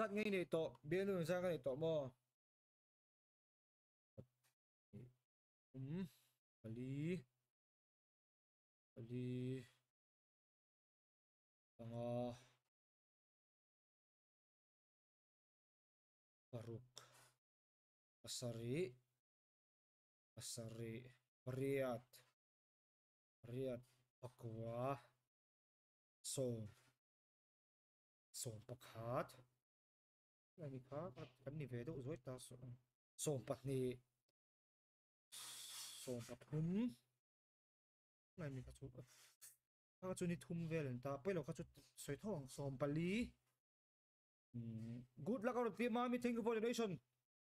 Not ngayon ito. Bigyan mo sa akin ito mo. Hmm. Mali. Mali. Tanga. Paruk. Asari, Pasari. Riyad. Riyad. Pakwa. Song. Song pakhat. มีคะกันนี่เวดุรวยตาสูส่งปัตนีส่งปัตุ่มนายมีกระชุดข้าจุดนิทุ่มเวลันตาไปเราข้าจุสวยทองส่งปลีกูดแล้ักเอาตีมามีท o ้งกู donation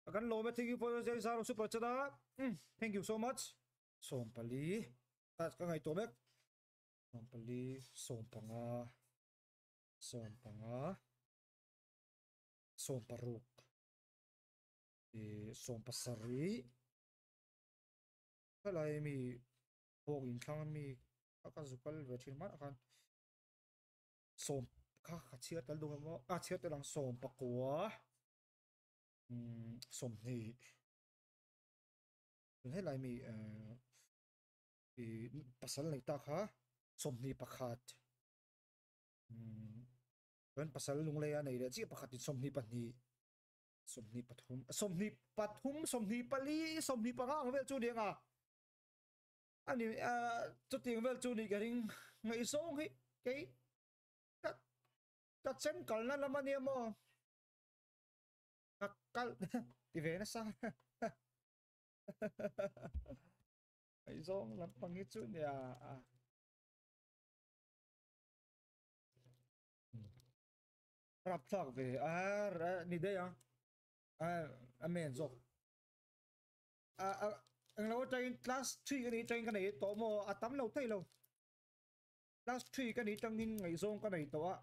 อากันโลมาทิ้งกูโพลิเนชั่นสารสุปัจจดาอื thank you so much ส่งปลีอาจะไงตัวเบกส่งปลีส่งปังอ่ะส่งปังอ่ะ sompa rook e sompa sari kala mi bog in thlang mi aka zukal ve thin man akan som kha kha chia tal dung mo a chia tal ang som pa ko um som ni tun he lai mi e pasal nei ta kha som ni pakhat um chuan pasal lung lei a nei re chi pakhatin somni pahni somni pathum somni pathum somni pali somni pangang vel chu dinga ani a chu ting vel chu ni garing ngai song hi cái ta ta chen kal na lama ni mo kal ti ve na sa ngai song lam pangi chu ni a Rap talk về à ni đây à à à men zok à à anh lâu chơi class three cái này chơi cái này tổ mò à tắm lâu thấy lâu class three cái này trong những ngày zong cái này tổ à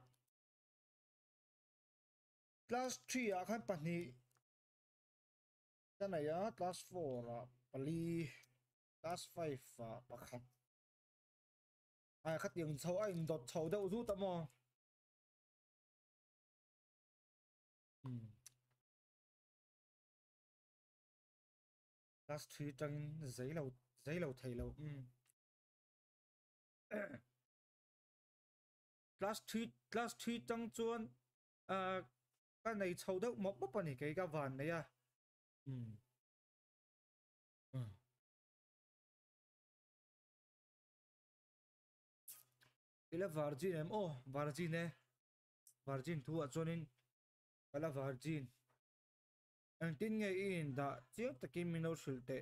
class three à khăn bản này cái này à, class four à bali, class five à bạc khát à khát tiếng sâu anh đốt sâu đâu rút tao mò Ừm. Last three trang giấy lầu giấy lầu thầy lầu. um, Last three last three trang chuan à ờ, cái này chầu đâu một bắp bạn cái cái vần này à. um, Ừm. Ờ. cái là Virgin em ô Virgin nè. Virgin thu ở chuanin ala varjin an tin nge in da chiang takin mino shilte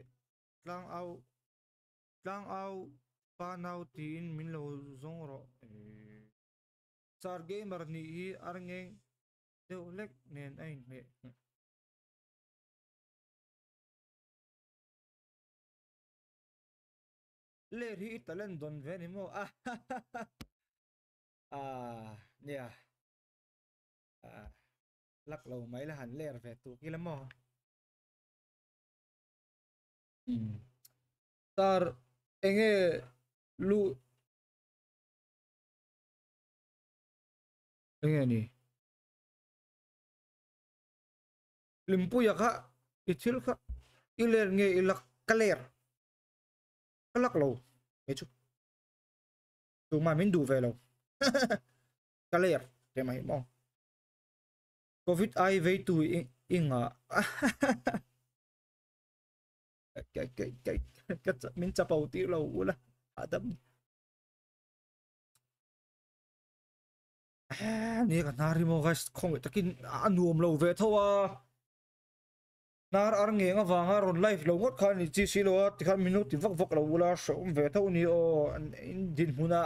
tlang au tlang au pa nau tin min lo zong ro eh, sar gamer ni hi arngeng deu lek nen ain me le ri talen don venimo ah ah yeah ah Laklowma ilahan lerve tukila mo. Tar hmm. enge lu enge ni. Limpu ya ka, itil ka, iler nge ilak kaler. Kalaklaw. Echo. Tumamin duve law. kaler. Kaya mahimo. covid ai ve tu inga cái cái cái cái cái mình chấp bầu tiêu lâu là à đâm nè cái nari mo guys không biết takin anh nuông lâu về thôi à nar ar nghe nga vanga ron life lo ngot khan chi si lo à. ti khan minute vak vak lo la shom ve tho ni o in din huna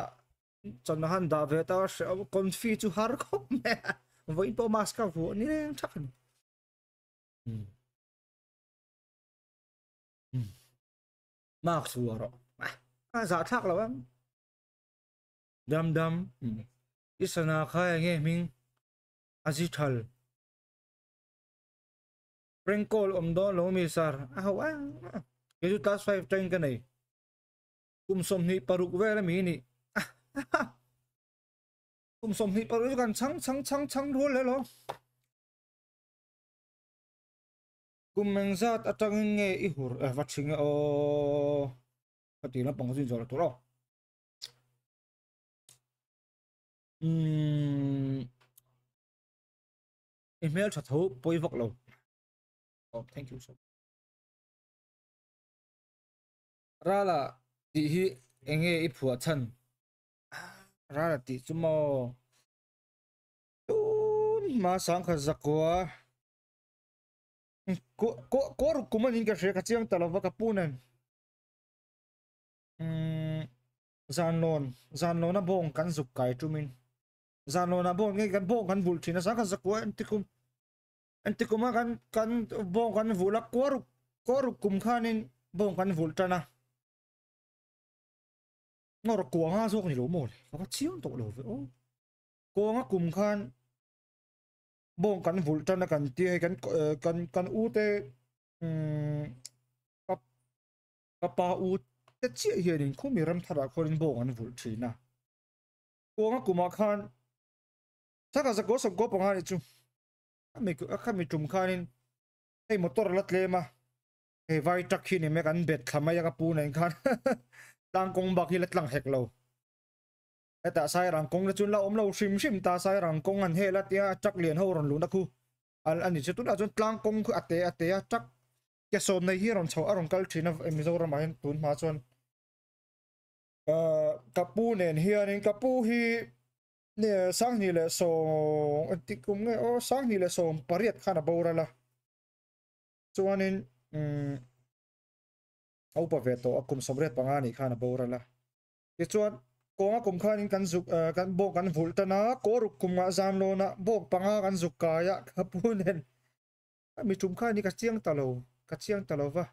chan han da ve ta shom kon fi chu har khop không? วันนี้พอมาสก้าวันนี้เนี่ยชักนี่มากสัวร์อ่อาจาทักแล้วมั้งดำดำอีสนาข้าเงองมิงอาซิทัลเร่งกอลอมดอลลมิสารอาวะยูทัสไฟฟ์ทังกันเลยคุ้มสมนี่ปลุกเวรมีนี่ผมสมหิปรุกันชังชังชังชังรู้เลยหรอกุมเองซาตจังเงี้ยอีหูเอวัดชิงเออปฏิรับปองสินจอละตัวเราอืมอีเมลชัดทูปุยวักเราโอ้ thank you so ราละดีฮีเองเงี้ยอีผัวชัน ra là tí chú mò mà sáng khởi giặc quá cô cô cô rụt mà nhìn cái gì cái chiang tao là cái pu này gian lon gian lon nó bong cắn dục cái chú mình gian lon nó bong cái cắn bong cắn vụt thì nó sáng khởi giặc quá anh thích cũng anh thích cũng mà cắn cắn bông cắn vụt là cô rụt cô rụt cũng khá nên bông cắn vụt cho na nó là cuồng xuống thì lỗ một nó có chiếu tổ lỗ với ô cô ngắc cùng khan bông cắn vụt chân là cắn tia hay ờ, cắn cắn u tê cặp cặp ba u tê chia hiền đến không biết làm thật là không bông cắn vụt chỉ nà cô ngắc cùng khan chắc là sẽ có sống có bông khan chứ mình cứ khác mình trùng khan nên hay một tổ lát lê mà hay vai chắc khi này mấy cắn bệt làm ấy cái pu này khan tangkong bak hi la tlang hek lo eta sai rangkong la chun la om lo shrim shrim ta sai rangkong an he la tia chak lian ho ron luna khu al ani chu tu la chun tlangkong khu ate ate a chak ke som nei hi ron chho aron kal thina mizoram a tun ma chon kapu nen hianin kapu hi ne sang ni le so antikum nge o sang ni le so pariat khana borala chuanin mm au pa ve to akum somret panga ni khana borala ti chuan konga kum khan in kan zuk eh, kan bo kan vul ta na ko ruk kum nga zam lo na bo panga kan zuk ka ya khapunen ah, mi chum khan ni ka chiang talo cắt chiang talo va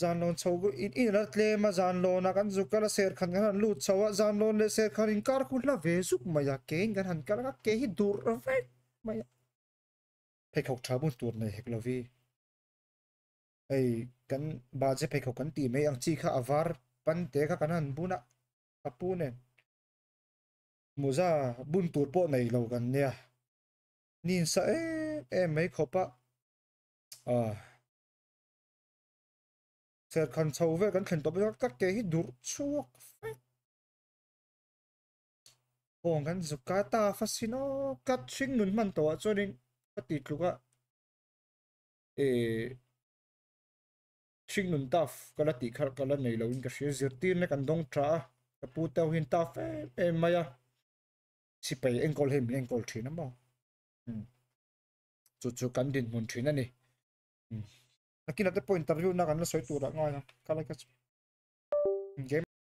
zan lon chau in in la tle ma zan lon na kan zuk kala ser khan kan lu chawa zan lon le ser khan in kar khul là về zuk ma ya ke in kan han kala ka ke hi dur ve ma ya pe khok thabun tur nei hek lo vi ei kan budget pe kho kan ti mai ang chi kha avar pan te kha kan han buna apune muza bun tur po nei lo kan nia nin sa e e mai kho pa à sẽ cần sâu về cần chuyển tập các cái hít đủ chuộc Hồn gần dục cá ta phát xin nó cắt xuyên ngừng mặn tỏa cho nên cắt tịt lúc ạ. Ê, sinh nụm ta cả là tỷ khát cả là này lâu in cả sẽ giật tiền này cần đông trả cả pu tao hiện ta phê em mày à si pay anh gọi him anh call chuyện lắm không chú chú cần điện muốn chuyện này nè cái là cái point interview nó cần nó soi tụ ra ngoài nè cái là cái